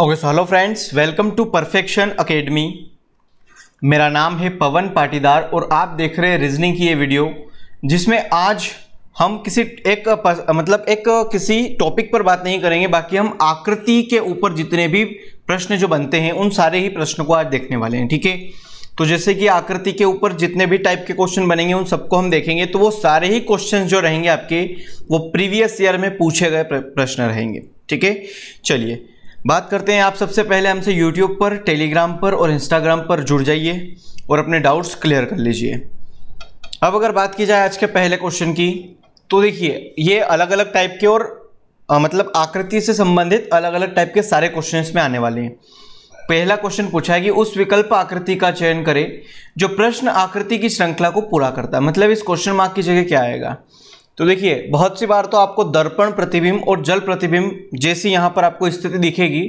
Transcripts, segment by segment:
Okay so hello friends welcome to perfection academy मेरा नाम है पवन पाटीदार और आप देख रहे हैं रीजनिंग की ये वीडियो जिसमें आज हम किसी एक मतलब एक किसी टॉपिक पर बात नहीं करेंगे बाकी हम आकृति के ऊपर जितने भी प्रश्न जो बनते हैं उन सारे ही प्रश्नों को आज देखने वाले हैं ठीक है तो जैसे कि आकृति के ऊपर जितने भी टाइप के क्वेश्चन बनेंगे उन सबको हम देखेंगे तो वो सारे ही क्वेश्चन जो रहेंगे आपके वो प्रीवियस ईयर में पूछे गए प्रश्न रहेंगे ठीक है चलिए बात करते हैं आप सबसे पहले हमसे यूट्यूब पर टेलीग्राम पर और इंस्टाग्राम पर जुड़ जाइए और अपने डाउट्स क्लियर कर लीजिए अब अगर बात की जाए आज के पहले क्वेश्चन की तो देखिए ये अलग अलग टाइप के और आ, मतलब आकृति से संबंधित अलग अलग टाइप के सारे क्वेश्चन में आने वाले हैं पहला क्वेश्चन पूछा है कि उस विकल्प आकृति का चयन करें जो प्रश्न आकृति की श्रृंखला को पूरा करता है मतलब इस क्वेश्चन मार्क की जगह क्या आएगा तो देखिए बहुत सी बार तो आपको दर्पण प्रतिबिंब और जल प्रतिबिंब जैसी यहाँ पर आपको स्थिति दिखेगी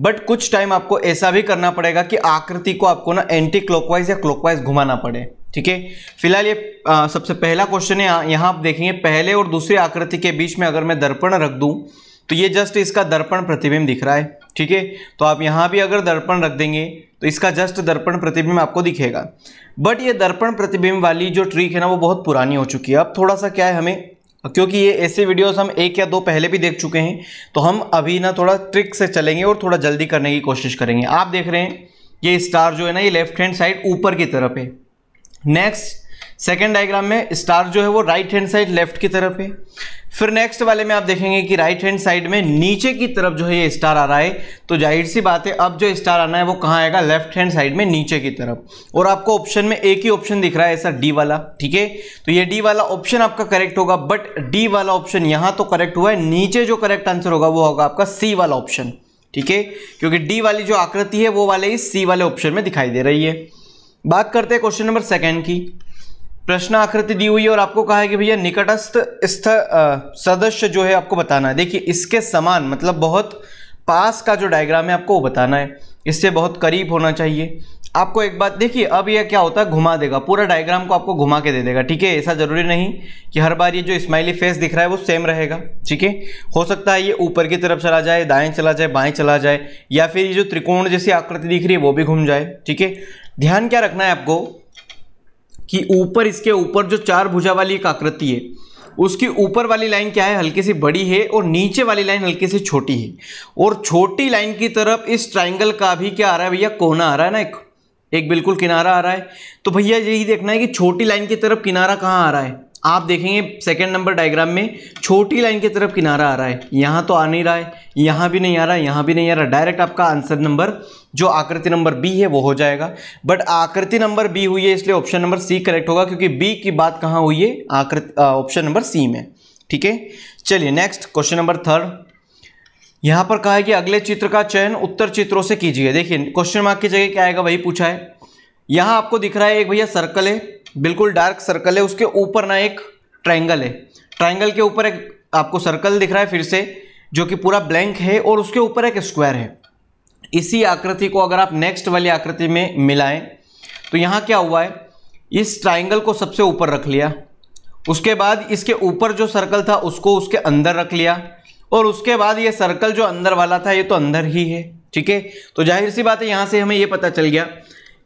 बट कुछ टाइम आपको ऐसा भी करना पड़ेगा कि आकृति को आपको ना एंटी क्लॉकवाइज या क्लॉकवाइज घुमाना पड़े ठीक है फिलहाल ये आ, सबसे पहला क्वेश्चन है यहाँ आप देखेंगे पहले और दूसरी आकृति के बीच में अगर मैं दर्पण रख दूँ तो ये जस्ट इसका दर्पण प्रतिबिंब दिख रहा है ठीक है तो आप यहाँ भी अगर दर्पण रख देंगे तो इसका जस्ट दर्पण प्रतिबिंब आपको दिखेगा बट ये दर्पण प्रतिबिंब वाली जो ट्रिक है ना वो बहुत पुरानी हो चुकी है अब थोड़ा सा क्या है हमें क्योंकि ये ऐसे वीडियोस हम एक या दो पहले भी देख चुके हैं तो हम अभी ना थोड़ा ट्रिक से चलेंगे और थोड़ा जल्दी करने की कोशिश करेंगे आप देख रहे हैं ये स्टार जो है ना ये लेफ्ट हैंड साइड ऊपर की तरफ है नेक्स्ट सेकेंड डायग्राम में स्टार जो है वो राइट हैंड साइड लेफ्ट की तरफ है फिर नेक्स्ट वाले में आप देखेंगे कि राइट हैंड साइड में नीचे की तरफ जो है ये स्टार आ रहा है तो जाहिर सी बात है अब जो स्टार आना है वो कहाँ आएगा लेफ्ट हैंड साइड में नीचे की तरफ और आपको ऑप्शन में एक ही ऑप्शन दिख रहा है ऐसा डी वाला ठीक है तो ये डी वाला ऑप्शन आपका करेक्ट होगा बट डी वाला ऑप्शन यहाँ तो करेक्ट हुआ है नीचे जो करेक्ट आंसर होगा वो होगा आपका सी वाला ऑप्शन ठीक है क्योंकि डी वाली जो आकृति है वो वाले ही सी वाले ऑप्शन में दिखाई दे रही है बात करते हैं क्वेश्चन नंबर सेकेंड की प्रश्न आकृति दी हुई है और आपको कहा है कि भैया निकटस्थ स्थ सदस्य जो है आपको बताना है देखिए इसके समान मतलब बहुत पास का जो डायग्राम है आपको वो बताना है इससे बहुत करीब होना चाहिए आपको एक बात देखिए अब यह क्या होता है घुमा देगा पूरा डायग्राम को आपको घुमा के दे देगा ठीक है ऐसा ज़रूरी नहीं कि हर बार ये जो स्माइली फेस दिख रहा है वो सेम रहेगा ठीक है हो सकता है ये ऊपर की तरफ चला जाए दाएं चला जाए बाएं चला जाए या फिर ये जो त्रिकोण जैसी आकृति दिख रही है वो भी घूम जाए ठीक है ध्यान क्या रखना है आपको कि ऊपर इसके ऊपर जो चार भुजा वाली एक आकृति है उसकी ऊपर वाली लाइन क्या है हल्की सी बड़ी है और नीचे वाली लाइन हल्की सी छोटी है और छोटी लाइन की तरफ इस ट्राइंगल का भी क्या आ रहा है भैया कोना आ रहा है ना एक एक बिल्कुल किनारा आ रहा है तो भैया यही देखना है कि छोटी लाइन की तरफ किनारा कहाँ आ रहा है आप देखेंगे सेकेंड नंबर डायग्राम में छोटी लाइन की तरफ किनारा आ रहा है यहाँ तो आ नहीं रहा है यहाँ भी नहीं आ रहा है यहाँ भी नहीं आ रहा डायरेक्ट आपका आंसर नंबर जो आकृति नंबर बी है वो हो जाएगा बट आकृति नंबर बी हुई है इसलिए ऑप्शन नंबर सी करेक्ट होगा क्योंकि बी की बात कहाँ हुई है आकृति ऑप्शन नंबर सी में ठीक है चलिए नेक्स्ट क्वेश्चन नंबर थर्ड यहाँ पर कहा है कि अगले चित्र का चयन उत्तर चित्रों से कीजिए देखिए क्वेश्चन मार्क की जगह क्या आएगा वही पूछा है यहाँ आपको दिख रहा है एक भैया सर्कल है बिल्कुल डार्क सर्कल है उसके ऊपर ना एक ट्राइंगल है ट्राइंगल के ऊपर एक आपको सर्कल दिख रहा है फिर से जो कि पूरा ब्लैंक है और उसके ऊपर एक स्क्वायर है इसी आकृति को अगर आप नेक्स्ट वाली आकृति में मिलाएं तो यहाँ क्या हुआ है इस ट्राइंगल को सबसे ऊपर रख लिया उसके बाद इसके ऊपर जो सर्कल था उसको उसके अंदर रख लिया और उसके बाद ये सर्कल जो अंदर वाला था ये तो अंदर ही है ठीक है तो जाहिर सी बात है यहाँ से हमें ये पता चल गया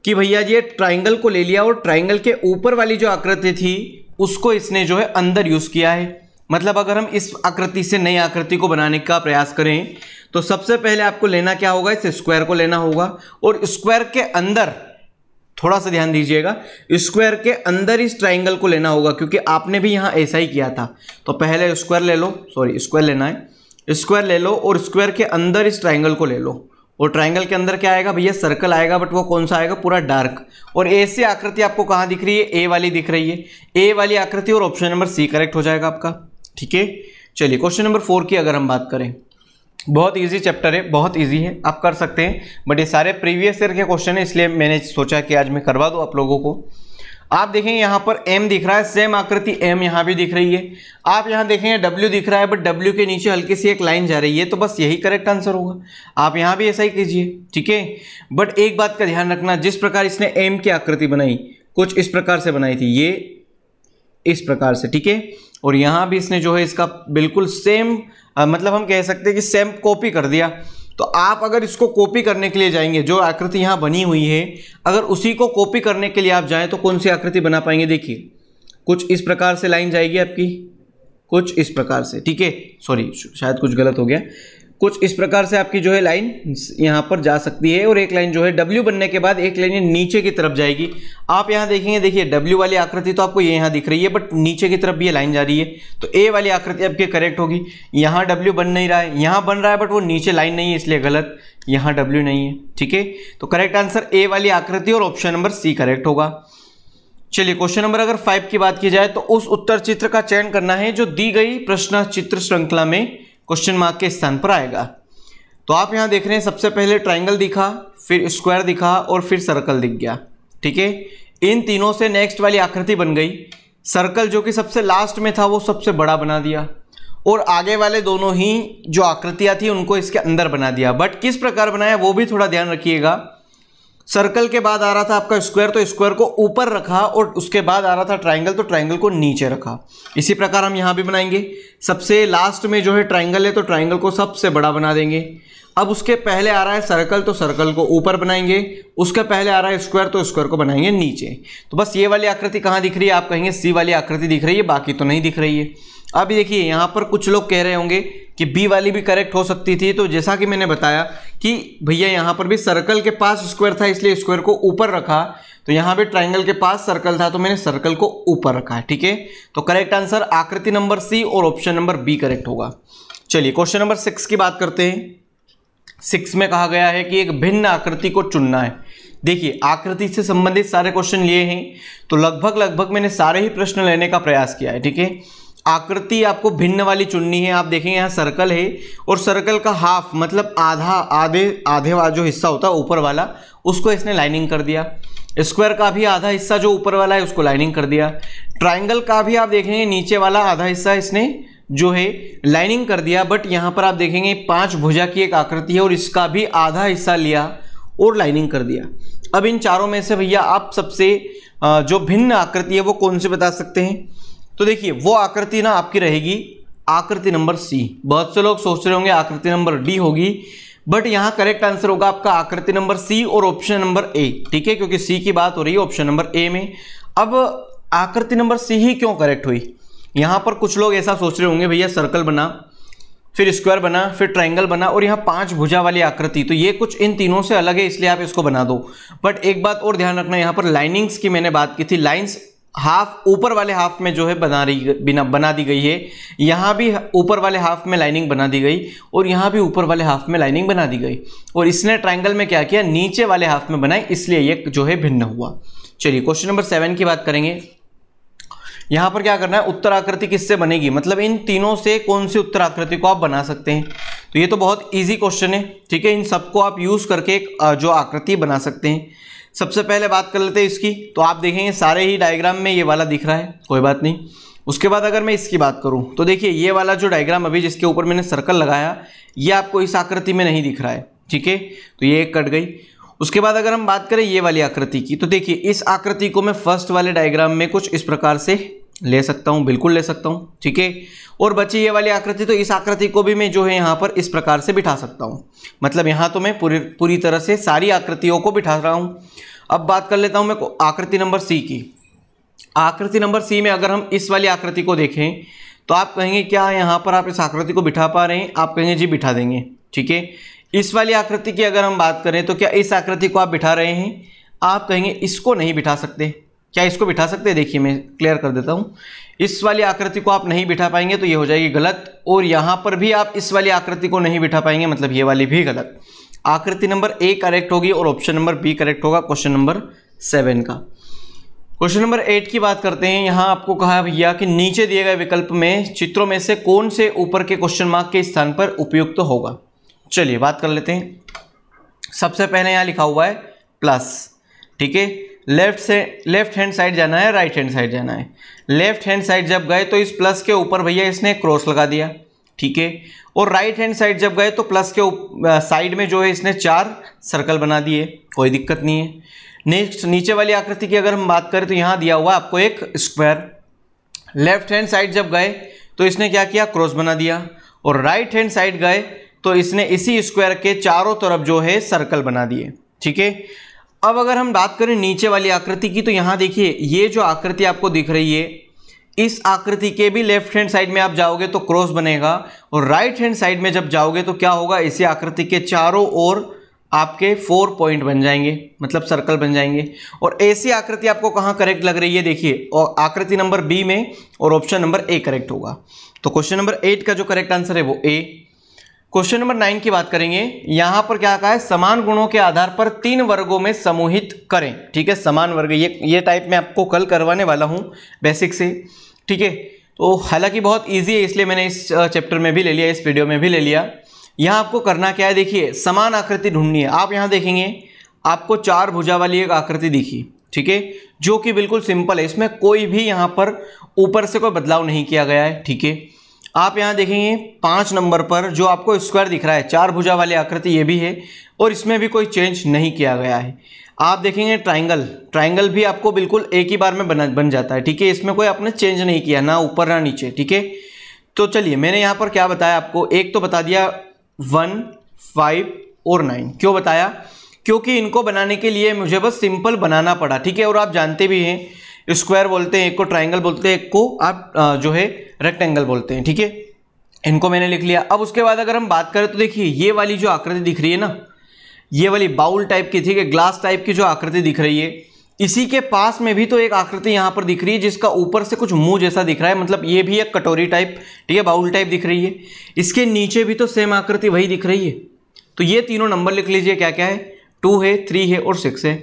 कि भैया ये ट्राइंगल को ले लिया और ट्राइंगल के ऊपर वाली जो आकृति थी उसको इसने जो है अंदर यूज़ किया है मतलब अगर हम इस आकृति से नई आकृति को बनाने का प्रयास करें तो सबसे पहले आपको लेना क्या होगा इस स्क्वायर को लेना होगा और स्क्वायर के अंदर थोड़ा सा ध्यान दीजिएगा स्क्वायर के अंदर इस ट्राइंगल को लेना होगा क्योंकि आपने भी यहाँ ऐसा ही किया था तो पहले स्क्वायर ले लो सॉरी स्क्वायर लेना है स्क्वायर ले लो और स्क्वायर के अंदर इस ट्राइंगल को ले लो और ट्राइंगल के अंदर क्या आएगा भैया सर्कल आएगा बट वो कौन सा आएगा पूरा डार्क और ऐसी आकृति आपको कहाँ दिख रही है ए वाली दिख रही है ए वाली आकृति और ऑप्शन नंबर सी करेक्ट हो जाएगा आपका ठीक है चलिए क्वेश्चन नंबर फोर की अगर हम बात करें बहुत इजी चैप्टर है बहुत इजी है आप कर सकते हैं बट ये सारे प्रीवियस ईयर के क्वेश्चन है इसलिए मैंने सोचा कि आज मैं करवा दूँ आप लोगों को आप देखें यहाँ पर M दिख रहा है सेम आकृति M यहाँ भी दिख रही है आप यहाँ देखेंगे W दिख रहा है बट W के नीचे हल्की सी एक लाइन जा रही है तो बस यही करेक्ट आंसर होगा आप यहाँ भी ऐसा ही कीजिए ठीक है बट एक बात का ध्यान रखना जिस प्रकार इसने M की आकृति बनाई कुछ इस प्रकार से बनाई थी ये इस प्रकार से ठीक है और यहाँ भी इसने जो है इसका बिल्कुल सेम मतलब हम कह सकते हैं कि सेम कॉपी कर दिया तो आप अगर इसको कॉपी करने के लिए जाएंगे जो आकृति यहाँ बनी हुई है अगर उसी को कॉपी करने के लिए आप जाएँ तो कौन सी आकृति बना पाएंगे देखिए कुछ इस प्रकार से लाइन जाएगी आपकी कुछ इस प्रकार से ठीक है सॉरी शायद कुछ गलत हो गया कुछ इस प्रकार से आपकी जो है लाइन यहाँ पर जा सकती है और एक लाइन जो है डब्ल्यू बनने के बाद एक लाइन नीचे की तरफ जाएगी आप यहाँ देखेंगे देखिए डब्ल्यू वाली आकृति तो आपको ये यहाँ दिख रही है बट नीचे की तरफ भी ये लाइन जा रही है तो ए वाली आकृति आपकी करेक्ट होगी यहाँ डब्ल्यू बन नहीं रहा है यहाँ बन रहा है बट वो नीचे लाइन नहीं है इसलिए गलत यहाँ डब्ल्यू नहीं है ठीक है तो करेक्ट आंसर ए वाली आकृति और ऑप्शन नंबर सी करेक्ट होगा चलिए क्वेश्चन नंबर अगर फाइव की बात की जाए तो उस उत्तर चित्र का चयन करना है जो दी गई प्रश्न चित्र श्रृंखला में क्वेश्चन मार्क के स्थान पर आएगा तो आप यहाँ देख रहे हैं सबसे पहले ट्राइंगल दिखा फिर स्क्वायर दिखा और फिर सर्कल दिख गया ठीक है इन तीनों से नेक्स्ट वाली आकृति बन गई सर्कल जो कि सबसे लास्ट में था वो सबसे बड़ा बना दिया और आगे वाले दोनों ही जो आकृतियाँ थी उनको इसके अंदर बना दिया बट किस प्रकार बनाया वो भी थोड़ा ध्यान रखिएगा सर्कल के बाद आ रहा था आपका स्क्वायर तो स्क्वायर को ऊपर रखा और उसके बाद आ रहा था ट्राइंगल तो ट्राइंगल को नीचे रखा इसी प्रकार हम यहाँ भी बनाएंगे सबसे लास्ट में जो है ट्राइंगल है तो ट्राइंगल को सबसे बड़ा बना देंगे अब उसके पहले आ रहा है सर्कल तो सर्कल को ऊपर बनाएंगे उसके पहले आ रहा है स्क्वायर तो स्क्वायर को बनाएंगे नीचे तो बस ये वाली आकृति कहाँ दिख रही है आप कहेंगे सी वाली आकृति दिख रही है बाकी तो नहीं दिख रही है अब देखिए यहाँ पर कुछ लोग कह रहे होंगे कि बी वाली भी करेक्ट हो सकती थी तो जैसा कि मैंने बताया कि भैया यहाँ पर भी सर्कल के पास स्क्वायर था इसलिए स्क्वायर को ऊपर रखा तो यहाँ भी ट्राइंगल के पास सर्कल था तो मैंने सर्कल को ऊपर रखा है ठीक है तो करेक्ट आंसर आकृति नंबर सी और ऑप्शन नंबर बी करेक्ट होगा चलिए क्वेश्चन नंबर सिक्स की बात करते हैं सिक्स में कहा गया है कि एक भिन्न आकृति को चुनना है देखिए आकृति से संबंधित सारे क्वेश्चन लिए हैं तो लगभग लगभग मैंने सारे ही प्रश्न लेने का प्रयास किया है ठीक है आकृति आपको भिन्न वाली चुननी है आप देखेंगे यहाँ सर्कल है और सर्कल का हाफ मतलब आधा आधे आधे वाला जो हिस्सा होता है ऊपर वाला उसको इसने लाइनिंग कर दिया स्क्वायर का भी आधा हिस्सा जो ऊपर वाला है उसको लाइनिंग कर दिया ट्राइंगल का भी आप देखेंगे नीचे वाला आधा हिस्सा इसने जो है लाइनिंग कर दिया बट यहाँ पर आप देखेंगे पांच भुजा की एक आकृति है और इसका भी आधा हिस्सा लिया और लाइनिंग कर दिया अब इन चारों में से भैया आप सबसे जो भिन्न आकृति है वो कौन से बता सकते हैं तो देखिए वो आकृति ना आपकी रहेगी आकृति नंबर सी बहुत से लोग सोच रहे होंगे आकृति नंबर डी होगी बट यहाँ करेक्ट आंसर होगा आपका आकृति नंबर सी और ऑप्शन नंबर ए ठीक है क्योंकि सी की बात हो रही है ऑप्शन नंबर ए में अब आकृति नंबर सी ही क्यों करेक्ट हुई यहाँ पर कुछ लोग ऐसा सोच रहे होंगे भैया सर्कल बना फिर स्क्वायर बना फिर ट्रायंगल बना और यहाँ पांच भुजा वाली आकृति तो ये कुछ इन तीनों से अलग है इसलिए आप इसको बना दो बट एक बात और ध्यान रखना यहाँ पर लाइनिंग्स की मैंने बात की थी लाइन्स हाफ ऊपर वाले हाफ में जो है बना रही बिना बना दी गई है यहाँ भी ऊपर वाले हाफ में लाइनिंग बना दी गई और यहाँ भी ऊपर वाले हाफ में लाइनिंग बना दी गई और इसने ट्राइंगल में क्या किया नीचे वाले हाफ में बनाई इसलिए ये जो है भिन्न हुआ चलिए क्वेश्चन नंबर सेवन की बात करेंगे यहाँ पर क्या करना है उत्तर आकृति किससे बनेगी मतलब इन तीनों से कौन सी उत्तर आकृति को आप बना सकते हैं तो ये तो बहुत ईजी क्वेश्चन है ठीक है इन सबको आप यूज़ करके एक जो आकृति बना सकते हैं सबसे पहले बात कर लेते हैं इसकी तो आप देखेंगे सारे ही डायग्राम में ये वाला दिख रहा है कोई बात नहीं उसके बाद अगर मैं इसकी बात करूं तो देखिए ये वाला जो डायग्राम अभी जिसके ऊपर मैंने सर्कल लगाया ये आपको इस आकृति में नहीं दिख रहा है ठीक है तो ये एक कट गई उसके बाद अगर हम बात करें ये वाली आकृति की तो देखिए इस आकृति को मैं फर्स्ट वाले डायग्राम में कुछ इस प्रकार से ले सकता हूँ बिल्कुल ले सकता हूँ ठीक है और बची ये वाली आकृति तो इस आकृति को भी मैं जो है यहाँ पर इस प्रकार से बिठा सकता हूँ मतलब यहाँ तो मैं पूरी पूरी तरह से सारी आकृतियों को बिठा रहा हूँ अब बात कर लेता हूँ मैं आकृति नंबर सी की आकृति नंबर सी में अगर हम इस वाली आकृति को देखें तो आप कहेंगे क्या यहाँ पर आप इस आकृति को बिठा पा रहे हैं आप कहेंगे जी बिठा देंगे ठीक है इस वाली आकृति की अगर हम बात करें तो क्या इस आकृति को आप बिठा रहे हैं आप कहेंगे इसको नहीं बिठा सकते क्या इसको बिठा सकते हैं देखिए मैं क्लियर कर देता हूँ इस वाली आकृति को आप नहीं बिठा पाएंगे तो ये हो जाएगी गलत और यहाँ पर भी आप इस वाली आकृति को नहीं बिठा पाएंगे मतलब ये वाली भी गलत आकृति नंबर ए करेक्ट होगी और ऑप्शन नंबर बी करेक्ट होगा क्वेश्चन नंबर सेवन का क्वेश्चन नंबर एट की बात करते हैं यहाँ आपको कहा भैया कि नीचे दिए गए विकल्प में चित्रों में से कौन से ऊपर के क्वेश्चन मार्क के स्थान पर उपयुक्त तो होगा चलिए बात कर लेते हैं सबसे पहले यहाँ लिखा हुआ है प्लस ठीक है लेफ्ट से लेफ्ट हैंड साइड जाना है राइट हैंड साइड जाना है लेफ्ट हैंड साइड जब गए तो इस प्लस के ऊपर भैया इसने क्रॉस लगा दिया ठीक है और राइट हैंड साइड जब गए तो प्लस के साइड में जो है इसने चार सर्कल बना दिए कोई दिक्कत नहीं है नेक्स्ट नीचे वाली आकृति की अगर हम बात करें तो यहाँ दिया हुआ आपको एक स्क्वायर लेफ्ट हैंड साइड जब गए तो इसने क्या किया क्रॉस बना दिया और राइट हैंड साइड गए तो इसने इसी स्क्वायर के चारों तरफ जो है सर्कल बना दिए ठीक है अब अगर हम बात करें नीचे वाली आकृति की तो यहाँ देखिए ये जो आकृति आपको दिख रही है इस आकृति के भी लेफ्ट हैंड साइड में आप जाओगे तो क्रॉस बनेगा और राइट हैंड साइड में जब जाओगे तो क्या होगा इसी आकृति के चारों ओर आपके फोर पॉइंट बन जाएंगे मतलब सर्कल बन जाएंगे और ऐसी आकृति आपको कहाँ करेक्ट लग रही है देखिए और आकृति नंबर बी में और ऑप्शन नंबर ए करेक्ट होगा तो क्वेश्चन नंबर एट का जो करेक्ट आंसर है वो ए क्वेश्चन नंबर नाइन की बात करेंगे यहां पर क्या कहा है समान गुणों के आधार पर तीन वर्गों में समूहित करें ठीक है समान वर्ग ये ये टाइप में आपको कल करवाने वाला हूं बेसिक से ठीक है तो हालांकि बहुत ईजी है इसलिए मैंने इस चैप्टर में भी ले लिया इस वीडियो में भी ले लिया यहाँ आपको करना क्या है देखिए समान आकृति ढूंढनी है आप यहाँ देखेंगे आपको चार भुजा वाली एक आकृति दिखी ठीक है जो कि बिल्कुल सिंपल है इसमें कोई भी यहाँ पर ऊपर से कोई बदलाव नहीं किया गया है ठीक है आप यहाँ देखेंगे पाँच नंबर पर जो आपको स्क्वायर दिख रहा है चार भुजा वाली आकृति ये भी है और इसमें भी कोई चेंज नहीं किया गया है आप देखेंगे ट्राइंगल ट्राइंगल भी आपको बिल्कुल एक ही बार में बना बन जाता है ठीक है इसमें कोई आपने चेंज नहीं किया ना ऊपर ना नीचे ठीक है तो चलिए मैंने यहाँ पर क्या बताया आपको एक तो बता दिया वन फाइव और नाइन क्यों बताया क्योंकि इनको बनाने के लिए मुझे बस सिंपल बनाना पड़ा ठीक है और आप जानते भी हैं स्क्वायर बोलते हैं एक को ट्राइंगल बोलते हैं एक को आप जो है रेक्टेंगल बोलते हैं ठीक है इनको मैंने लिख लिया अब उसके बाद अगर हम बात करें तो देखिए ये वाली जो आकृति दिख रही है ना ये वाली बाउल टाइप की ठीक है ग्लास टाइप की जो आकृति दिख रही है इसी के पास में भी तो एक आकृति यहाँ पर दिख रही है जिसका ऊपर से कुछ मुंह जैसा दिख रहा है मतलब ये भी एक कटोरी टाइप ठीक है बाउल टाइप दिख रही है इसके नीचे भी तो सेम आकृति वही दिख रही है तो ये तीनों नंबर लिख लीजिए क्या क्या है टू है थ्री है और सिक्स है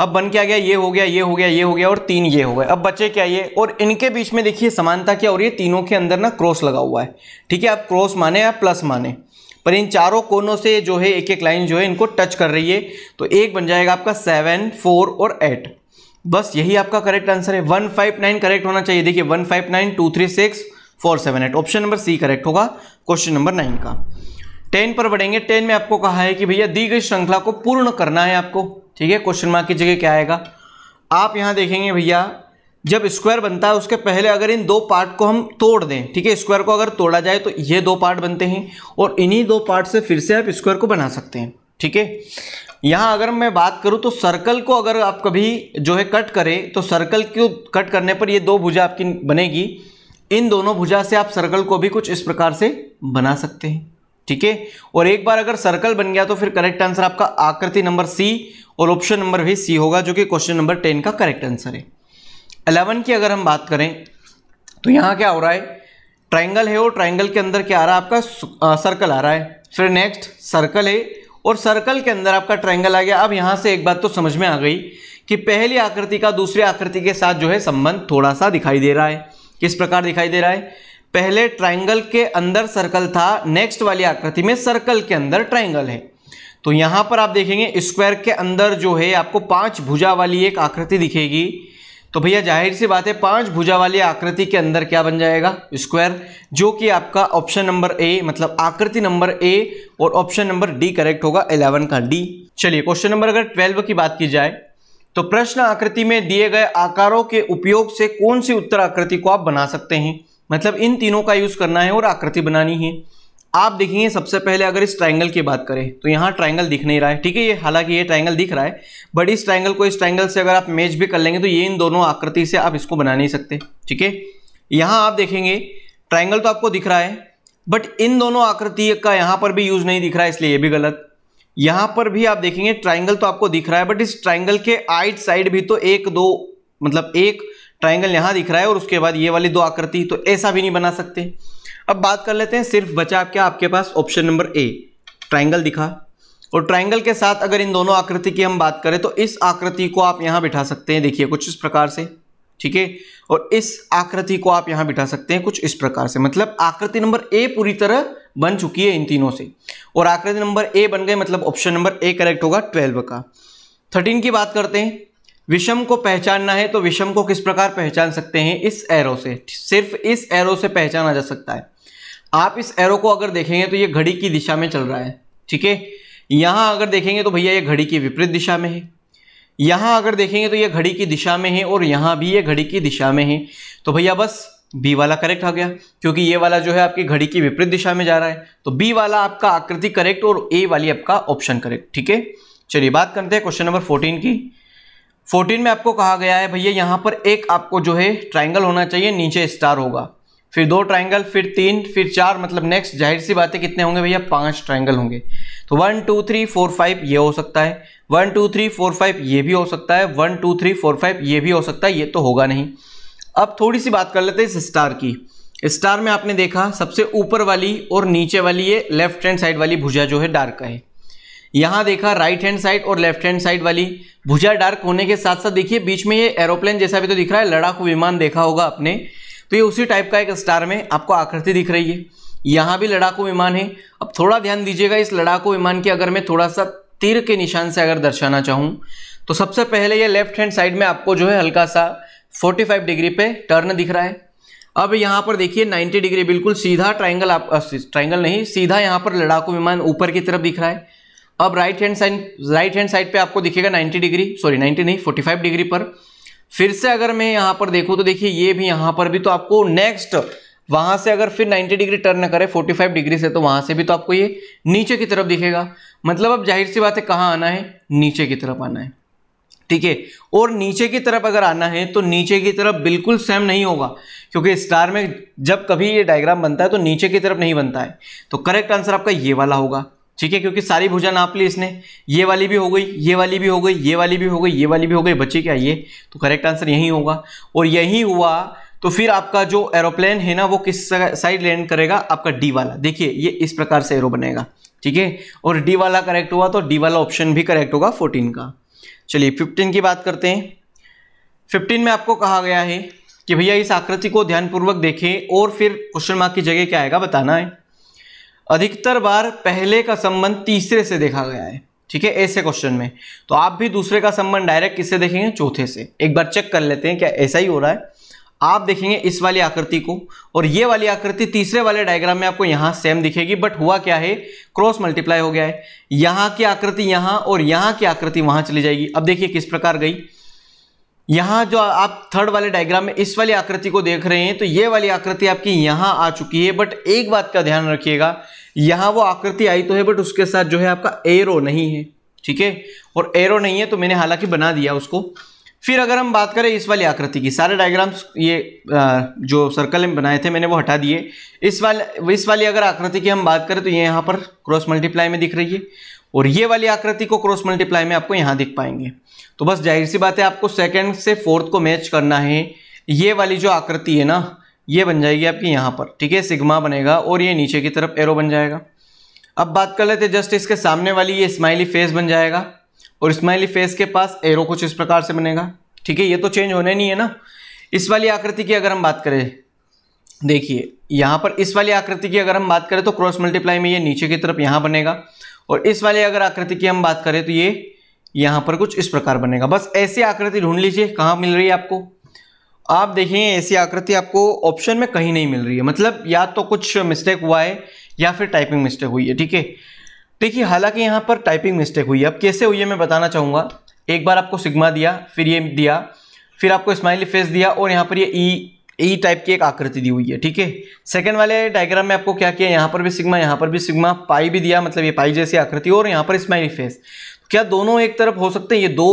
अब बन क्या गया ये हो गया ये हो गया ये हो गया और तीन ये हो गए अब बचे क्या ये और इनके बीच में देखिए समानता क्या हो रही है तीनों के अंदर ना क्रॉस लगा हुआ है ठीक है आप क्रॉस माने या प्लस माने पर इन चारों कोनों से जो है एक एक लाइन जो है इनको टच कर रही है तो एक बन जाएगा आपका सेवन फोर और एट बस यही आपका करेक्ट आंसर है वन फाइव नाइन करेक्ट होना चाहिए देखिए one five nine two three six four seven eight option number C correct होगा क्वेश्चन नंबर नाइन का टेन पर बढ़ेंगे टेन में आपको कहा है कि भैया दी गई श्रृंखला को पूर्ण करना है आपको ठीक है क्वेश्चन मार्क की जगह क्या आएगा आप यहाँ देखेंगे भैया जब स्क्वायर बनता है उसके पहले अगर इन दो पार्ट को हम तोड़ दें ठीक है स्क्वायर को अगर तोड़ा जाए तो ये दो पार्ट बनते हैं और इन्हीं दो पार्ट से फिर से आप स्क्वायर को बना सकते हैं ठीक है यहाँ अगर मैं बात करूँ तो सर्कल को अगर आप कभी जो है कट करें तो सर्कल को कट करने पर ये दो भुजा आपकी बनेगी इन दोनों भुजा से आप सर्कल को भी कुछ इस प्रकार से बना सकते हैं ठीक है और एक बार अगर सर्कल बन गया तो फिर करेक्ट आंसर आपका आकृति नंबर सी और ऑप्शन नंबर भी सी होगा जो कि क्वेश्चन नंबर टेन का करेक्ट आंसर है अलेवन की अगर हम बात करें तो यहाँ क्या हो रहा है ट्राइंगल है और ट्राइंगल के अंदर क्या आ रहा है आपका आ, सर्कल आ रहा है फिर नेक्स्ट सर्कल है और सर्कल के अंदर आपका ट्राइंगल आ गया अब यहाँ से एक बात तो समझ में आ गई कि पहली आकृति का दूसरी आकृति के साथ जो है संबंध थोड़ा सा दिखाई दे रहा है किस प्रकार दिखाई दे रहा है पहले ट्राइंगल के अंदर सर्कल था नेक्स्ट वाली आकृति में सर्कल के अंदर ट्राइंगल है तो यहां पर आप देखेंगे स्क्वायर के अंदर जो है आपको पांच भुजा वाली एक आकृति दिखेगी तो भैया जाहिर सी बात है पांच भुजा वाली आकृति के अंदर क्या बन जाएगा स्क्वायर जो कि आपका ऑप्शन नंबर ए मतलब आकृति नंबर ए और ऑप्शन नंबर डी करेक्ट होगा इलेवन का डी चलिए क्वेश्चन नंबर अगर ट्वेल्व की बात की जाए तो प्रश्न आकृति में दिए गए आकारों के उपयोग से कौन सी उत्तर आकृति को आप बना सकते हैं मतलब इन तीनों का यूज करना है और आकृति बनानी है आप देखेंगे सबसे पहले अगर इस ट्रायंगल की बात करें तो यहाँ ट्रायंगल दिख नहीं रहा है ठीक है ये हालांकि ये ट्रायंगल दिख रहा है बट इस ट्रायंगल को इस ट्रायंगल से अगर आप मैच भी कर लेंगे तो ये इन दोनों आकृति से आप इसको बना नहीं सकते ठीक है यहाँ आप देखेंगे ट्रायंगल तो आपको दिख रहा है बट इन दोनों आकृति का यहाँ पर भी यूज़ नहीं दिख रहा है इसलिए ये भी गलत यहाँ पर भी आप देखेंगे ट्राइंगल तो आपको दिख रहा है बट इस ट्राइंगल के आइट साइड भी तो एक दो मतलब एक ट्राइंगल यहाँ दिख रहा है और उसके बाद ये वाली दो आकृति तो ऐसा भी नहीं बना सकते अब बात कर लेते हैं सिर्फ बचा आपके क्या आपके पास ऑप्शन नंबर ए ट्राइंगल दिखा और ट्राइंगल के साथ अगर इन दोनों आकृति की हम बात करें तो इस आकृति को आप यहाँ बिठा सकते हैं देखिए कुछ इस प्रकार से ठीक है और इस आकृति को आप यहाँ बिठा सकते हैं कुछ इस प्रकार से मतलब आकृति नंबर ए पूरी तरह बन चुकी है इन तीनों से और आकृति नंबर ए बन गए मतलब ऑप्शन नंबर ए करेक्ट होगा ट्वेल्व का थर्टीन की बात करते हैं विषम को पहचानना है तो विषम को किस प्रकार पहचान सकते हैं इस एरो से सिर्फ इस एरो से पहचाना जा सकता है आप इस एरो को अगर देखेंगे तो ये घड़ी की दिशा में चल रहा है ठीक है यहाँ अगर देखेंगे तो भैया ये घड़ी की विपरीत दिशा में है यहाँ अगर देखेंगे तो ये घड़ी की दिशा में है और यहाँ भी ये घड़ी की दिशा में है तो भैया बस बी वाला करेक्ट आ गया क्योंकि ये वाला जो है आपकी घड़ी की विपरीत दिशा में जा रहा है तो बी वाला आपका आकृति करेक्ट और ए वाली आपका ऑप्शन करेक्ट ठीक है चलिए बात करते हैं क्वेश्चन नंबर फोर्टीन की फोर्टीन में आपको कहा गया है भैया यहाँ पर एक आपको जो है ट्राइंगल होना चाहिए नीचे स्टार होगा फिर दो ट्राइंगल फिर तीन फिर चार मतलब नेक्स्ट जाहिर सी बातें कितने होंगे भैया पांच ट्राइंगल होंगे तो one two three four five ये हो सकता है one two three four five ये भी हो सकता है one two three four five ये भी हो सकता है ये तो होगा नहीं अब थोड़ी सी बात कर लेते हैं इस स्टार की स्टार में आपने देखा सबसे ऊपर वाली और नीचे वाली ये लेफ्ट हैंड साइड वाली भुजा जो है डार्क है यहाँ देखा राइट हैंड साइड और लेफ्ट हैंड साइड वाली भुजा डार्क होने के साथ साथ देखिए बीच में ये एरोप्लेन जैसा भी तो दिख रहा है लड़ाकू विमान देखा होगा आपने तो ये उसी टाइप का एक स्टार में आपको आकृति दिख रही है यहाँ भी लड़ाकू विमान है अब थोड़ा ध्यान दीजिएगा इस लड़ाकू विमान की अगर मैं थोड़ा सा तीर के निशान से अगर दर्शाना चाहूँ तो सबसे पहले ये लेफ्ट हैंड साइड में आपको जो है हल्का सा 45 डिग्री पे टर्न दिख रहा है अब यहाँ पर देखिए 90 डिग्री बिल्कुल सीधा ट्राइंगल आप ट्राइंगल नहीं सीधा यहाँ पर लड़ाकू विमान ऊपर की तरफ दिख रहा है अब right hand side right hand side पर आपको दिखेगा नाइन्टी डिग्री सॉरी नाइन्टी नहीं फोर्टी डिग्री पर फिर से अगर मैं यहाँ पर देखूँ तो देखिए ये भी यहाँ पर भी तो आपको नेक्स्ट वहां से अगर फिर 90 डिग्री टर्न करे 45 डिग्री से तो वहां से भी तो आपको ये नीचे की तरफ दिखेगा मतलब अब जाहिर सी बात है कहाँ आना है नीचे की तरफ आना है ठीक है और नीचे की तरफ अगर आना है तो नीचे की तरफ बिल्कुल सेम नहीं होगा क्योंकि स्टार में जब कभी ये डायग्राम बनता है तो नीचे की तरफ नहीं बनता है तो करेक्ट आंसर आपका ये वाला होगा ठीक है क्योंकि सारी भुजा नाप ली इसने ये वाली भी हो गई ये वाली भी हो गई ये वाली भी हो गई ये वाली भी हो गई बच्चे क्या ये तो करेक्ट आंसर यही होगा और यही हुआ तो फिर आपका जो एरोप्लेन है ना वो किस साइड लैंड करेगा आपका डी वाला देखिए ये इस प्रकार से एरो बनेगा ठीक है और डी वाला करेक्ट हुआ तो डी वाला ऑप्शन भी करेक्ट होगा फोर्टीन का चलिए फिफ्टीन की बात करते हैं फिफ्टीन में आपको कहा गया है कि भैया इस आकृति को ध्यानपूर्वक देखें और फिर क्वेश्चन मार्क की जगह क्या आएगा बताना है अधिकतर बार पहले का संबंध तीसरे से देखा गया है ठीक है ऐसे क्वेश्चन में तो आप भी दूसरे का संबंध डायरेक्ट किससे देखेंगे चौथे से एक बार चेक कर लेते हैं क्या ऐसा ही हो रहा है आप देखेंगे इस वाली आकृति को और ये वाली आकृति तीसरे वाले डायग्राम में आपको यहां सेम दिखेगी बट हुआ क्या है क्रॉस मल्टीप्लाई हो गया है यहां की आकृति यहां और यहां की आकृति वहां चली जाएगी अब देखिए किस प्रकार गई यहां जो आप थर्ड वाले डायग्राम में इस वाली आकृति को देख रहे हैं तो ये वाली आकृति आपकी यहां आ चुकी है बट एक बात का ध्यान रखिएगा यहां वो आकृति आई तो है बट उसके साथ जो है आपका एरो नहीं है ठीक है और एरो नहीं है तो मैंने हालांकि बना दिया उसको फिर अगर हम बात करें इस वाली आकृति की सारे डायग्राम्स ये जो सर्कल में बनाए थे मैंने वो हटा दिए इस वाले इस वाली अगर आकृति की हम बात करें तो ये यहाँ पर क्रॉस मल्टीप्लाई में दिख रही है और ये वाली आकृति को क्रॉस मल्टीप्लाई में आपको यहाँ दिख पाएंगे तो बस जाहिर सी बात है आपको सेकेंड से फोर्थ को मैच करना है ये वाली जो आकृति है ना ये बन जाएगी आपकी यहाँ पर ठीक है सिग्मा बनेगा और ये नीचे की तरफ एरो बन जाएगा अब बात कर लेते जस्ट इसके सामने वाली ये स्माइली फेस बन जाएगा और स्माइली फेस के पास एरो कुछ इस प्रकार से बनेगा ठीक है ये तो चेंज होने नहीं है ना इस वाली आकृति की अगर हम बात करें देखिए यहाँ पर इस वाली आकृति की अगर हम बात करें तो क्रॉस मल्टीप्लाई में ये नीचे की तरफ यहाँ बनेगा और इस वाली अगर आकृति की हम बात करें तो ये यहां पर कुछ इस प्रकार बनेगा बस ऐसी आकृति ढूंढ लीजिए कहां मिल रही है आपको आप देखिए ऐसी आकृति आपको ऑप्शन में कहीं नहीं मिल रही है मतलब या तो कुछ मिस्टेक हुआ है या फिर टाइपिंग मिस्टेक हुई है ठीक है देखिए हालांकि यहाँ पर टाइपिंग मिस्टेक हुई है अब कैसे हुई है मैं बताना चाहूंगा एक बार आपको सिग्मा दिया फिर ये दिया फिर आपको स्माइली फेस दिया और यहाँ पर ये ई ई टाइप की एक आकृति दी हुई है ठीक है सेकंड वाले डायग्राम में आपको क्या किया यहाँ पर भी सिग्मा यहाँ पर भी सिग्मा पाई भी दिया मतलब ये पाई जैसी आकृति और यहाँ पर स्माइली फेस क्या दोनों एक तरफ हो सकते हैं ये दो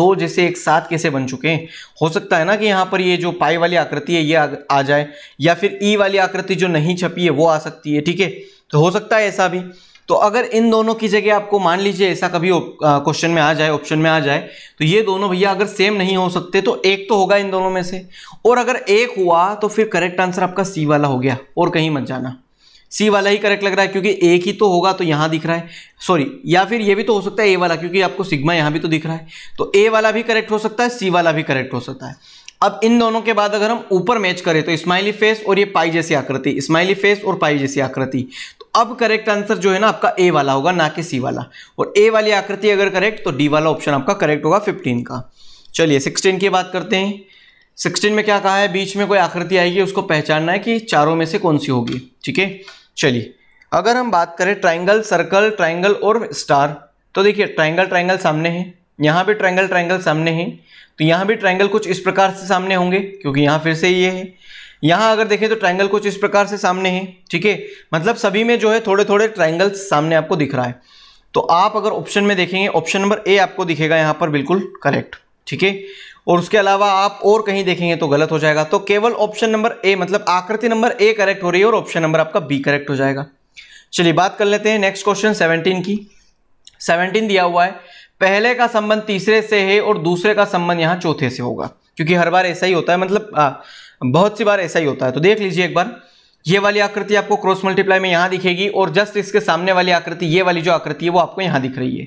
दो जैसे एक साथ कैसे बन चुके हैं हो सकता है ना कि यहाँ पर ये जो पाई वाली आकृति है ये आ, आ जाए या फिर ई वाली आकृति जो नहीं छपी है वो आ सकती है ठीक है तो हो सकता है ऐसा भी तो अगर इन दोनों की जगह आपको मान लीजिए ऐसा कभी क्वेश्चन में आ जाए ऑप्शन में आ जाए तो ये दोनों भैया अगर सेम नहीं हो सकते तो एक तो होगा इन दोनों में से और अगर एक हुआ तो फिर करेक्ट आंसर आपका सी वाला हो गया और कहीं मत जाना सी वाला ही करेक्ट लग रहा है क्योंकि एक ही तो होगा तो यहाँ दिख रहा है सॉरी या फिर ये भी तो हो सकता है ए वाला क्योंकि आपको सिग्मा यहाँ भी तो दिख रहा है तो ए वाला भी करेक्ट हो सकता है सी वाला भी करेक्ट हो सकता है अब इन दोनों के बाद अगर हम ऊपर मैच करें तो स्माइली फेस और ये पाई जैसी आकृति स्माइली फेस और पाई जैसी आकृति तो अब करेक्ट आंसर जो है ना आपका ए वाला होगा ना कि सी वाला और ए वाली आकृति अगर करेक्ट तो डी वाला ऑप्शन आपका करेक्ट होगा फिफ्टीन का चलिए सिक्सटीन की बात करते हैं सिक्सटीन में क्या कहा है बीच में कोई आकृति आएगी उसको पहचानना है कि चारों में से कौन सी होगी ठीक है चलिए अगर हम बात करें ट्राइंगल सर्कल ट्राइंगल और स्टार तो देखिए ट्राइंगल ट्राइंगल सामने है यहाँ भी ट्राइंगल ट्राइंगल सामने है तो यहाँ भी ट्राइंगल कुछ इस प्रकार से सामने होंगे क्योंकि यहाँ फिर से ये है यहाँ अगर देखें तो ट्राइंगल कुछ इस प्रकार से सामने है ठीक है मतलब सभी में जो है थोड़े थोड़े ट्राइंगल सामने आपको दिख रहा है तो आप अगर ऑप्शन में देखेंगे ऑप्शन नंबर ए आपको दिखेगा यहाँ पर बिल्कुल करेक्ट ठीक है और उसके अलावा आप और कहीं देखेंगे तो गलत हो जाएगा तो केवल ऑप्शन नंबर ए मतलब आकृति नंबर ए करेक्ट हो रही है और ऑप्शन नंबर आपका बी करेक्ट हो जाएगा चलिए बात कर लेते हैं नेक्स्ट क्वेश्चन सेवनटीन की सेवनटीन दिया हुआ है पहले का संबंध तीसरे से है और दूसरे का संबंध यहाँ चौथे से होगा क्योंकि हर बार ऐसा ही होता है मतलब आ, बहुत सी बार ऐसा ही होता है तो देख लीजिए एक बार ये वाली आकृति आपको क्रॉस मल्टीप्लाई में यहां दिखेगी और जस्ट इसके सामने वाली आकृति ये वाली जो आकृति है वो आपको यहां दिख रही है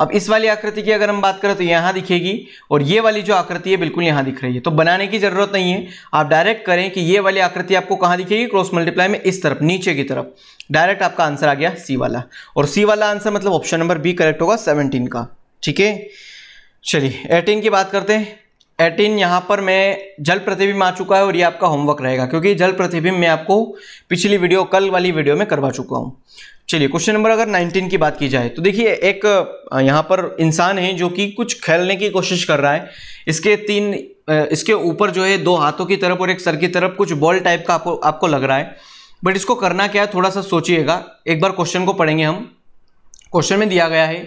अब इस वाली आकृति की अगर हम बात करें तो यहां दिखेगी और ये वाली जो आकृति है बिल्कुल यहां दिख रही है तो बनाने की जरूरत नहीं है आप डायरेक्ट करें कि ये वाली आकृति आपको कहां दिखेगी क्रॉस मल्टीप्लाई में इस तरफ नीचे की तरफ डायरेक्ट आपका आंसर आ गया सी वाला और सी वाला आंसर मतलब ऑप्शन नंबर बी करेक्ट होगा सेवनटीन का ठीक है चलिए एटीन की बात करते हैं एटीन यहाँ पर मैं जल प्रतिबिंब आ चुका है और ये आपका होमवर्क रहेगा क्योंकि जल प्रतिबिंब मैं आपको पिछली वीडियो कल वाली वीडियो में करवा चुका हूँ चलिए क्वेश्चन नंबर अगर 19 की बात की जाए तो देखिए एक यहाँ पर इंसान है जो कि कुछ खेलने की कोशिश कर रहा है इसके तीन इसके ऊपर जो है दो हाथों की तरफ और एक सर की तरफ कुछ बॉल टाइप का आपको आपको लग रहा है बट इसको करना क्या है थोड़ा सा सोचिएगा एक बार क्वेश्चन को पढ़ेंगे हम क्वेश्चन में दिया गया है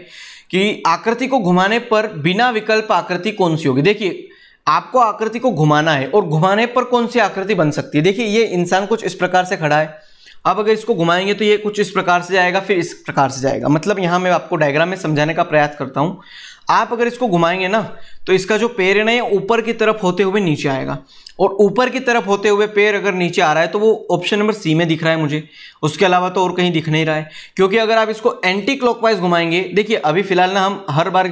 कि आकृति को घुमाने पर बिना विकल्प आकृति कौन सी होगी देखिए आपको आकृति को घुमाना है और घुमाने पर कौन सी आकृति बन सकती है देखिए ये इंसान कुछ इस प्रकार से खड़ा है अब अगर इसको घुमाएंगे तो ये कुछ इस प्रकार से जाएगा फिर इस प्रकार से जाएगा मतलब यहाँ मैं आपको डायग्राम में समझाने का प्रयास करता हूँ आप अगर इसको घुमाएंगे ना तो इसका जो पैर है ना ये ऊपर की तरफ होते हुए नीचे आएगा और ऊपर की तरफ होते हुए पैर अगर नीचे आ रहा है तो वो ऑप्शन नंबर सी में दिख रहा है मुझे उसके अलावा तो और कहीं दिख नहीं रहा है क्योंकि अगर आप इसको एंटी क्लॉकवाइज घुमाएंगे देखिए अभी फिलहाल ना हम हर बार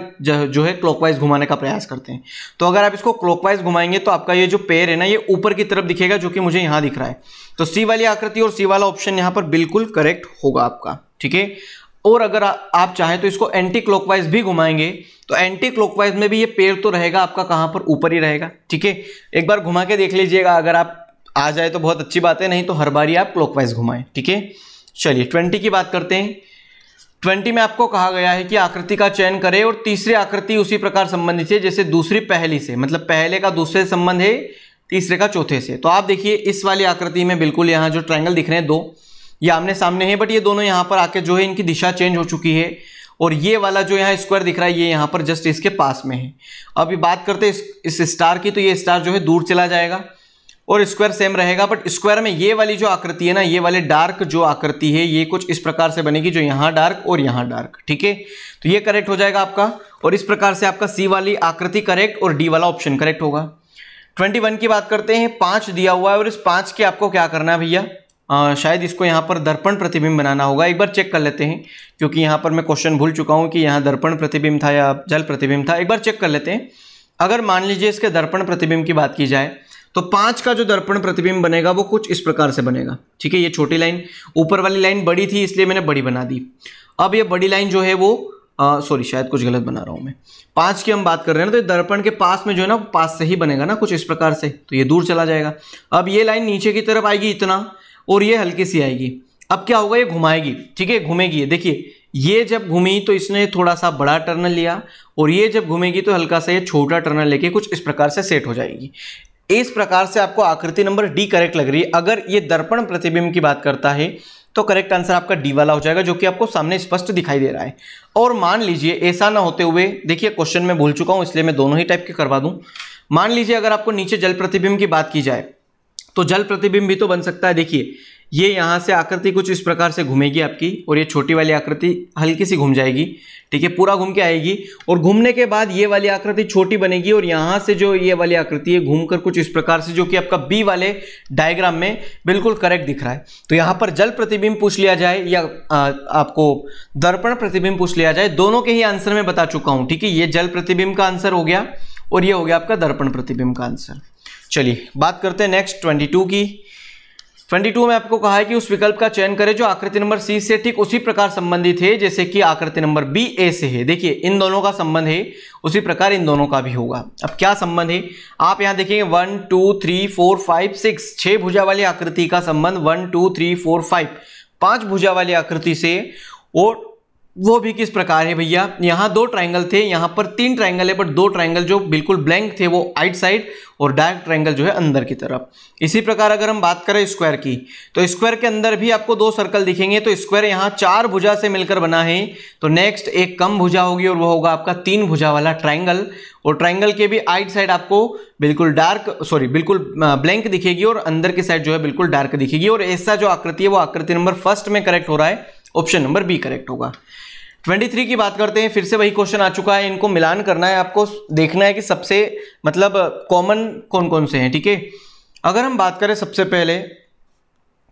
जो है क्लॉकवाइज घुमाने का प्रयास करते हैं तो अगर आप इसको क्लॉकवाइज घुमाएंगे तो आपका ये जो पैर है ना ये ऊपर की तरफ दिखेगा जो कि मुझे यहाँ दिख रहा है तो सी वाली आकृति और सी वाला ऑप्शन यहां पर बिल्कुल करेक्ट होगा आपका ठीक है और अगर आ, आप चाहें तो इसको एंटी क्लॉकवाइज भी घुमाएंगे तो एंटी क्लॉकवाइज में भी ये पेड़ तो रहेगा आपका कहां पर ऊपर ही रहेगा ठीक है एक बार घुमा के देख लीजिएगा अगर आप आ जाए तो बहुत अच्छी बात है नहीं तो हर बार ही आप क्लॉकवाइज घुमाएं ठीक है चलिए ट्वेंटी की बात करते हैं ट्वेंटी में आपको कहा गया है कि आकृति का चयन करें और तीसरी आकृति उसी प्रकार संबंधित है जैसे दूसरी पहली से मतलब पहले का दूसरे संबंध है तीसरे का चौथे से तो आप देखिए इस वाली आकृति में बिल्कुल यहाँ जो ट्रायंगल दिख रहे हैं दो ये आमने सामने है बट ये दोनों यहाँ पर आके जो है इनकी दिशा चेंज हो चुकी है और ये वाला जो यहाँ स्क्वायर दिख रहा है ये यहाँ पर जस्ट इसके पास में है अभी बात करते हैं इस स्टार की तो ये स्टार जो है दूर चला जाएगा और स्क्वायर सेम रहेगा बट स्क्वायर में ये वाली जो आकृति है ना ये वाले डार्क जो आकृति है ये कुछ इस प्रकार से बनेगी जो यहाँ डार्क और यहाँ डार्क ठीक है तो ये करेक्ट हो जाएगा आपका और इस प्रकार से आपका सी वाली आकृति करेक्ट और डी वाला ऑप्शन करेक्ट होगा ट्वेंटी वन की बात करते हैं पांच दिया हुआ है और इस पांच के आपको क्या करना है भैया शायद इसको यहाँ पर दर्पण प्रतिबिंब बनाना होगा एक बार चेक कर लेते हैं क्योंकि यहाँ पर मैं क्वेश्चन भूल चुका हूँ कि यहाँ दर्पण प्रतिबिंब था या जल प्रतिबिंब था एक बार चेक कर लेते हैं अगर मान लीजिए इसके दर्पण प्रतिबिंब की बात की जाए तो पांच का जो दर्पण प्रतिबिंब बनेगा वो कुछ इस प्रकार से बनेगा ठीक है ये छोटी लाइन ऊपर वाली लाइन बड़ी थी इसलिए मैंने बड़ी बना दी अब ये बड़ी लाइन जो है वो सॉरी शायद कुछ गलत बना रहा हूँ मैं पाँच की हम बात कर रहे हैं ना तो दर्पण के पास में जो है ना पास से ही बनेगा ना कुछ इस प्रकार से तो ये दूर चला जाएगा अब ये लाइन नीचे की तरफ आएगी इतना और ये हल्की सी आएगी अब क्या होगा ये घुमाएगी ठीक है घूमेगी ये देखिए ये जब घूमी तो इसने थोड़ा सा बड़ा टर्नल लिया और ये जब घूमेगी तो हल्का सा ये छोटा टर्नल लेके कुछ इस प्रकार से सेट हो जाएगी इस प्रकार से आपको आकृति नंबर डी करेक्ट लग रही है अगर ये दर्पण प्रतिबिंब की बात करता है तो करेक्ट आंसर आपका डी वाला हो जाएगा जो कि आपको सामने स्पष्ट दिखाई दे रहा है और मान लीजिए ऐसा ना होते हुए देखिए क्वेश्चन में भूल चुका हूँ इसलिए मैं दोनों ही टाइप के करवा दूं मान लीजिए अगर आपको नीचे जल प्रतिबिंब की बात की जाए तो जल प्रतिबिंब भी तो बन सकता है देखिए ये यहाँ से आकृति कुछ इस प्रकार से घूमेगी आपकी और ये छोटी वाली आकृति हल्की सी घूम जाएगी ठीक है पूरा घूम के आएगी और घूमने के बाद ये वाली आकृति छोटी बनेगी और यहाँ से जो ये वाली आकृति है घूमकर कुछ इस प्रकार से जो कि आपका बी वाले डायग्राम में बिल्कुल करेक्ट दिख रहा है तो यहाँ पर जल प्रतिबिंब पूछ लिया जाए या आ, आपको दर्पण प्रतिबिंब पूछ लिया जाए दोनों के ही आंसर में बता चुका हूँ ठीक है ये जल प्रतिबिंब का आंसर हो गया और ये हो गया आपका दर्पण प्रतिबिंब का आंसर चलिए बात करते हैं नेक्स्ट ट्वेंटी की टू में आपको कहा है कि उस विकल्प का चयन करें जो आकृति नंबर सी से ठीक उसी प्रकार संबंधित है जैसे कि आकृति नंबर बी ए से है देखिए इन दोनों का संबंध है उसी प्रकार इन दोनों का भी होगा अब क्या संबंध है आप यहाँ देखेंगे one two three four five six छः भुजा वाली आकृति का संबंध one two three four five पाँच भुजा वाली आकृति से और वो भी किस प्रकार है भैया यहाँ दो ट्राइंगल थे यहाँ पर तीन ट्राइंगल है बट दो ट्राइंगल जो बिल्कुल ब्लैंक थे वो आइट साइड और डायरेक्ट ट्राइंगल जो है अंदर की तरफ इसी प्रकार अगर हम बात करें स्क्वायर की तो स्क्वायर के अंदर भी आपको दो सर्कल दिखेंगे तो स्क्वायर यहाँ चार भुजा से मिलकर बना है तो नेक्स्ट एक कम भुजा होगी और वह होगा आपका तीन भुजा वाला ट्राइंगल और ट्राइंगल के भी आइट साइड आपको बिल्कुल डार्क सॉरी बिल्कुल ब्लैंक दिखेगी और अंदर की साइड जो है बिल्कुल डार्क दिखेगी और ऐसा जो आकृति है वो आकृति नंबर फर्स्ट में करेक्ट हो रहा है ऑप्शन नंबर बी करेक्ट होगा 23 की बात करते हैं फिर से वही क्वेश्चन आ चुका है इनको मिलान करना है आपको देखना है कि सबसे मतलब कॉमन कौन कौन से हैं ठीक है ठीके? अगर हम बात करें सबसे पहले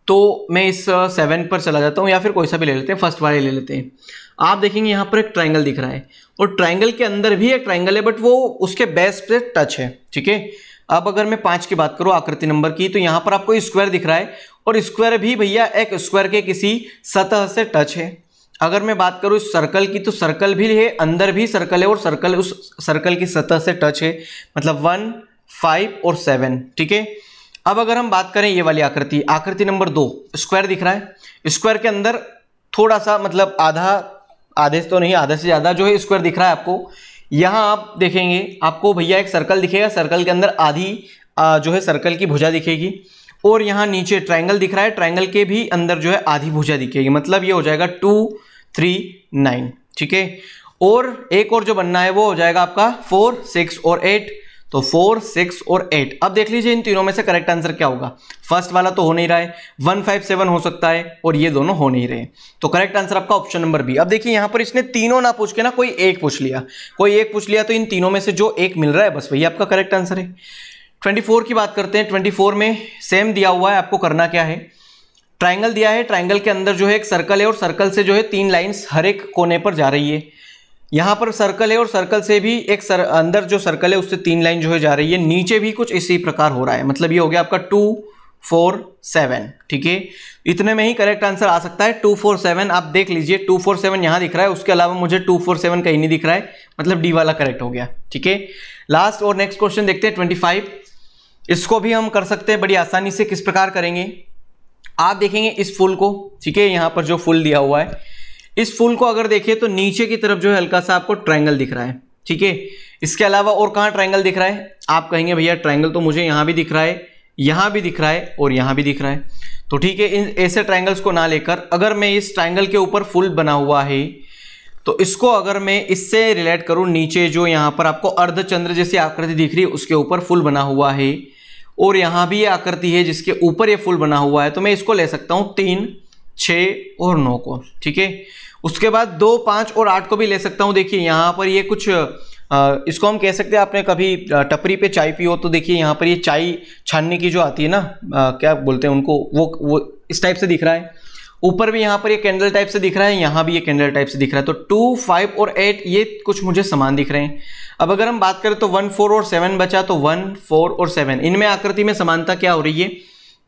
तो मैं इस सेवन पर चला जाता हूँ या फिर कोई सा भी ले लेते हैं फर्स्ट वाले ले लेते हैं आप देखेंगे यहाँ पर एक ट्राइंगल दिख रहा है और ट्राइंगल के अंदर भी एक ट्राइंगल है बट वो उसके बेस पे टच है ठीक है अब अगर मैं पाँच की बात करूँ आकृति नंबर की तो यहाँ पर आपको स्क्वायर दिख रहा है और स्क्वायर भी भैया एक स्क्वायर के किसी सतह से टच है अगर मैं बात करूँ इस सर्कल की तो सर्कल भी है अंदर भी सर्कल है और सर्कल उस सर्कल की सतह से टच है मतलब वन फाइव और सेवन ठीक है अब अगर हम बात करें ये वाली आकृति आकृति नंबर दो स्क्वायर दिख रहा है स्क्वायर के अंदर थोड़ा सा मतलब आधा आधे तो नहीं आधे से ज़्यादा जो है स्क्वायर दिख रहा है आपको यहाँ आप देखेंगे आपको भैया एक सर्कल दिखेगा सर्कल के अंदर आधी जो है सर्कल की भुजा दिखेगी और यहाँ नीचे ट्राइंगल दिख रहा है ट्राइंगल के भी अंदर जो है आधी भुजा दिखेगी मतलब ये हो जाएगा टू थ्री नाइन ठीक है और एक और जो बनना है वो हो जाएगा आपका फोर सिक्स और एट तो फोर सिक्स और एट अब देख लीजिए इन तीनों में से करेक्ट आंसर क्या होगा फर्स्ट वाला तो हो नहीं रहा है वन फाइव सेवन हो सकता है और ये दोनों हो नहीं रहे तो करेक्ट आंसर आपका ऑप्शन नंबर बी अब देखिए यहां पर इसने तीनों ना पूछ के ना कोई एक पूछ लिया कोई एक पूछ लिया तो इन तीनों में से जो एक मिल रहा है बस वही आपका करेक्ट आंसर है 24 की बात करते हैं 24 में सेम दिया हुआ है आपको करना क्या है ट्राइंगल दिया है ट्राइंगल के अंदर जो है एक सर्कल है और सर्कल से जो है तीन लाइन्स हर एक कोने पर जा रही है यहाँ पर सर्कल है और सर्कल से भी एक सर अंदर जो सर्कल है उससे तीन लाइन जो है जा रही है नीचे भी कुछ इसी प्रकार हो रहा है मतलब ये हो गया आपका टू फोर सेवन ठीक है इतने में ही करेक्ट आंसर आ सकता है टू फोर सेवन आप देख लीजिए टू फोर सेवन यहाँ दिख रहा है उसके अलावा मुझे टू फोर सेवन कहीं नहीं दिख रहा है मतलब डी वाला करेक्ट हो गया ठीक है लास्ट और नेक्स्ट क्वेश्चन देखते हैं ट्वेंटी फाइव इसको भी हम कर सकते हैं बड़ी आसानी से किस प्रकार करेंगे आप देखेंगे इस फूल को ठीक है यहाँ पर जो फूल दिया हुआ है इस फूल को अगर देखिए तो नीचे की तरफ जो है हल्का सा आपको ट्रायंगल दिख रहा है ठीक है इसके अलावा और कहाँ ट्रायंगल दिख रहा है आप कहेंगे भैया ट्रायंगल तो मुझे यहाँ भी दिख रहा है यहाँ भी दिख रहा है और यहां भी दिख रहा है तो ठीक है इन ऐसे ट्राइंगल्स को ना लेकर अगर मैं इस ट्राइंगल के ऊपर फुल बना हुआ है तो इसको अगर मैं इससे रिलेट करूं नीचे जो यहाँ पर आपको अर्धचंद्र जैसी आकृति दिख रही है उसके ऊपर फुल बना हुआ है और यहाँ भी ये आकृति है जिसके ऊपर ये फुल बना हुआ है तो मैं इसको ले सकता हूँ तीन छ और नौ को ठीक है उसके बाद दो पांच और आठ को भी ले सकता हूँ देखिए यहाँ पर ये कुछ इसको हम कह सकते हैं आपने कभी टपरी पे चाय पी हो तो देखिए यहाँ पर ये चाय छानने की जो आती है ना क्या बोलते हैं उनको वो वो इस टाइप से दिख रहा है ऊपर भी यहाँ पर ये कैंडल टाइप से दिख रहा है यहाँ भी ये कैंडल टाइप से दिख रहा है तो टू फाइव और एट ये कुछ मुझे समान दिख रहे हैं अब अगर हम बात करें तो वन फोर और सेवन बचा तो वन फोर और सेवन इनमें आकृति में समानता क्या हो रही है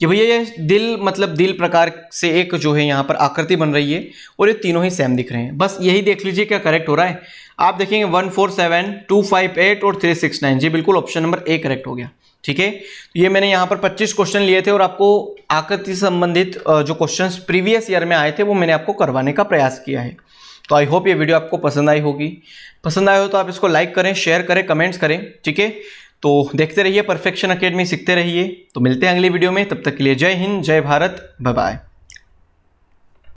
कि भैया ये दिल मतलब दिल प्रकार से एक जो है यहाँ पर आकृति बन रही है और ये तीनों ही सेम दिख रहे हैं बस यही देख लीजिए क्या करेक्ट हो रहा है आप देखेंगे one four seven two five eight और थ्री सिक्स नाइन जी बिल्कुल ऑप्शन नंबर ए करेक्ट हो गया ठीक है तो ये मैंने यहाँ पर 25 क्वेश्चन लिए थे और आपको आकृति संबंधित जो क्वेश्चन प्रीवियस ईयर में आए थे वो मैंने आपको करवाने का प्रयास किया है तो आई होप ये वीडियो आपको पसंद आई होगी पसंद आए हो तो आप इसको लाइक करें शेयर करें कमेंट्स करें ठीक है तो देखते रहिए परफेक्शन अकेडमी सीखते रहिए तो मिलते हैं अगली वीडियो में तब तक के लिए जय हिंद जय भारत बाय